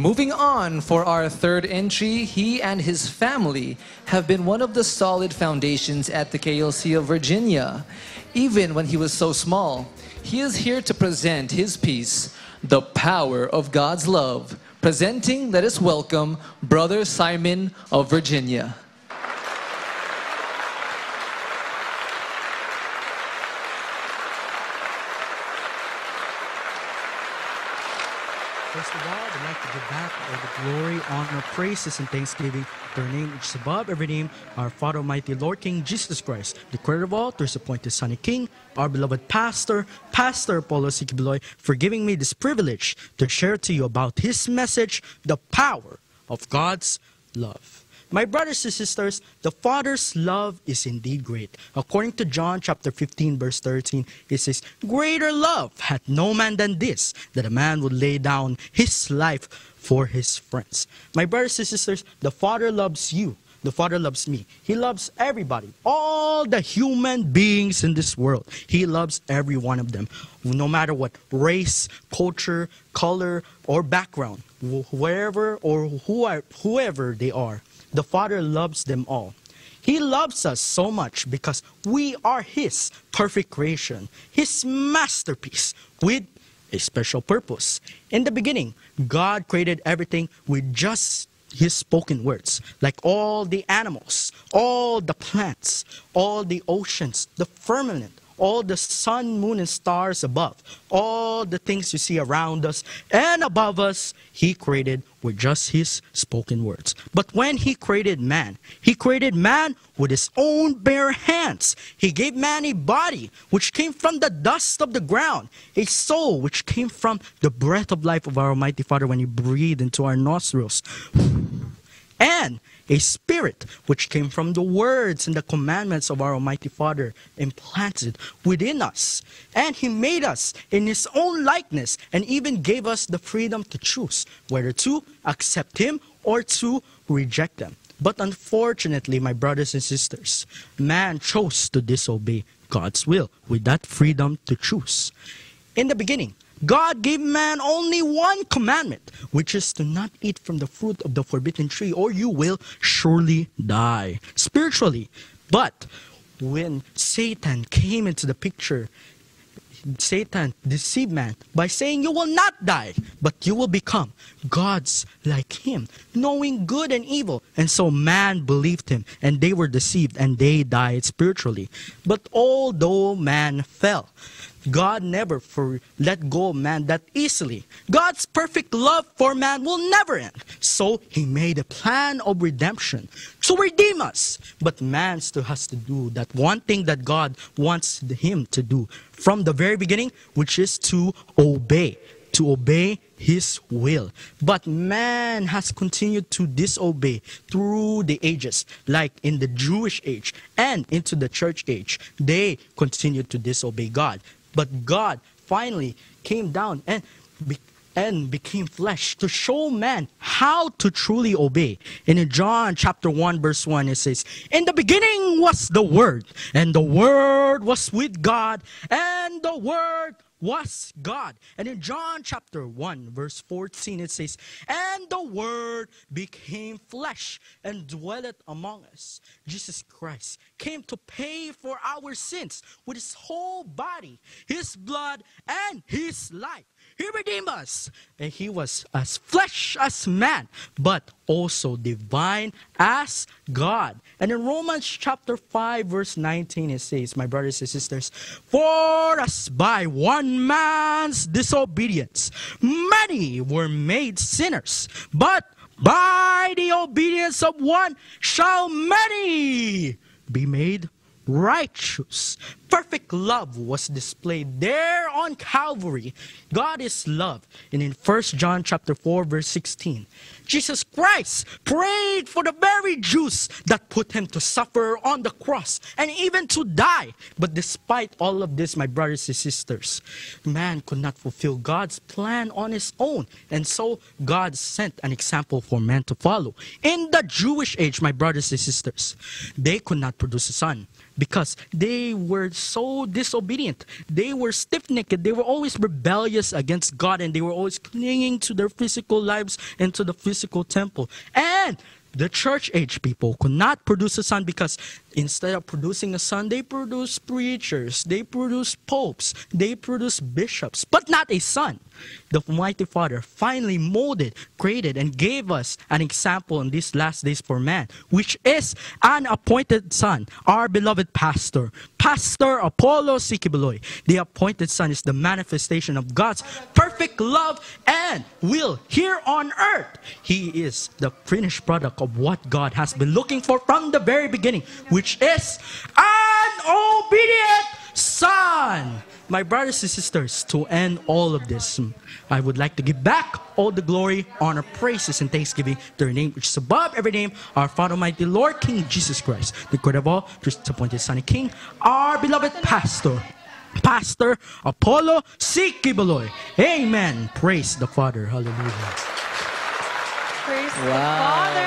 Moving on for our third entry, he and his family have been one of the solid foundations at the KLC of Virginia. Even when he was so small, he is here to present his piece, The Power of God's Love. Presenting, let us welcome Brother Simon of Virginia. just a while, we'd like to give back all the glory, honor, praises, and thanksgiving to name, which is above every name, our Father, Almighty Lord King Jesus Christ, the creator of all, to his appointed Son and King, our beloved pastor, Pastor Apollo Sikibuloy, for giving me this privilege to share to you about his message, the power of God's love. My brothers and sisters, the Father's love is indeed great. According to John chapter 15 verse 13, it says, "Greater love hath no man than this, that a man would lay down his life for his friends." My brothers and sisters, the Father loves you. The Father loves me. He loves everybody, all the human beings in this world. He loves every one of them, no matter what race, culture, color, or background, wherever or whoever they are. The Father loves them all. He loves us so much because we are His perfect creation, His masterpiece with a special purpose. In the beginning, God created everything with just His spoken words, like all the animals, all the plants, all the oceans, the firmament, all the sun, moon, and stars above, all the things you see around us and above us, he created with just his spoken words. But when he created man, he created man with his own bare hands. He gave man a body which came from the dust of the ground, a soul which came from the breath of life of our Almighty Father when he breathed into our nostrils and a spirit which came from the words and the commandments of our Almighty Father implanted within us. And He made us in His own likeness and even gave us the freedom to choose whether to accept Him or to reject Him. But unfortunately, my brothers and sisters, man chose to disobey God's will with that freedom to choose. In the beginning, God gave man only one commandment, which is to not eat from the fruit of the forbidden tree, or you will surely die spiritually. But when Satan came into the picture, Satan deceived man by saying, You will not die, but you will become gods like him, knowing good and evil. And so man believed him, and they were deceived, and they died spiritually. But although man fell, God never for, let go man that easily. God's perfect love for man will never end. So he made a plan of redemption to redeem us. But man still has to do that one thing that God wants him to do from the very beginning, which is to obey. To obey his will. But man has continued to disobey through the ages, like in the Jewish age and into the church age. They continued to disobey God. But God finally came down and, be, and became flesh to show man how to truly obey. And in John chapter 1, verse 1, it says, In the beginning was the Word, and the Word was with God, and the Word was God. And in John chapter 1, verse 14, it says, And the Word became flesh and dwelleth among us. Jesus Christ came to pay for our sins with his whole body, his blood, and his life. He redeemed us. And he was as flesh as man, but also divine as God. And in Romans chapter 5, verse 19, it says, My brothers and sisters, for as by one man's disobedience, many were made sinners, but by the obedience of one shall many be made righteous, perfect love was displayed there on Calvary. God is love. And in 1 John chapter 4 verse 16, Jesus Christ prayed for the very Jews that put him to suffer on the cross and even to die. But despite all of this, my brothers and sisters, man could not fulfill God's plan on his own. And so God sent an example for man to follow. In the Jewish age, my brothers and sisters, they could not produce a son because they were so disobedient. They were stiff necked. They were always rebellious against God and they were always clinging to their physical lives and to the physical temple. And the church age people could not produce a son because instead of producing a son, they produce preachers, they produce popes, they produce bishops, but not a son. The Almighty Father finally molded, created, and gave us an example in these last days for man, which is an appointed son, our beloved pastor, Pastor Apollo Sikibuloy. The appointed son is the manifestation of God's perfect love and will here on earth. He is the finished product of what God has been looking for from the very beginning, which is an obedient son. My brothers and sisters, to end all of this, I would like to give back all the glory, honor, praises, and thanksgiving to your name, which is above every name, our Father Mighty Lord King Jesus Christ, the God of all, just appointed Son and King, our beloved pastor, Pastor Apollo C. Amen. Praise the Father. Hallelujah. Praise wow. the Father.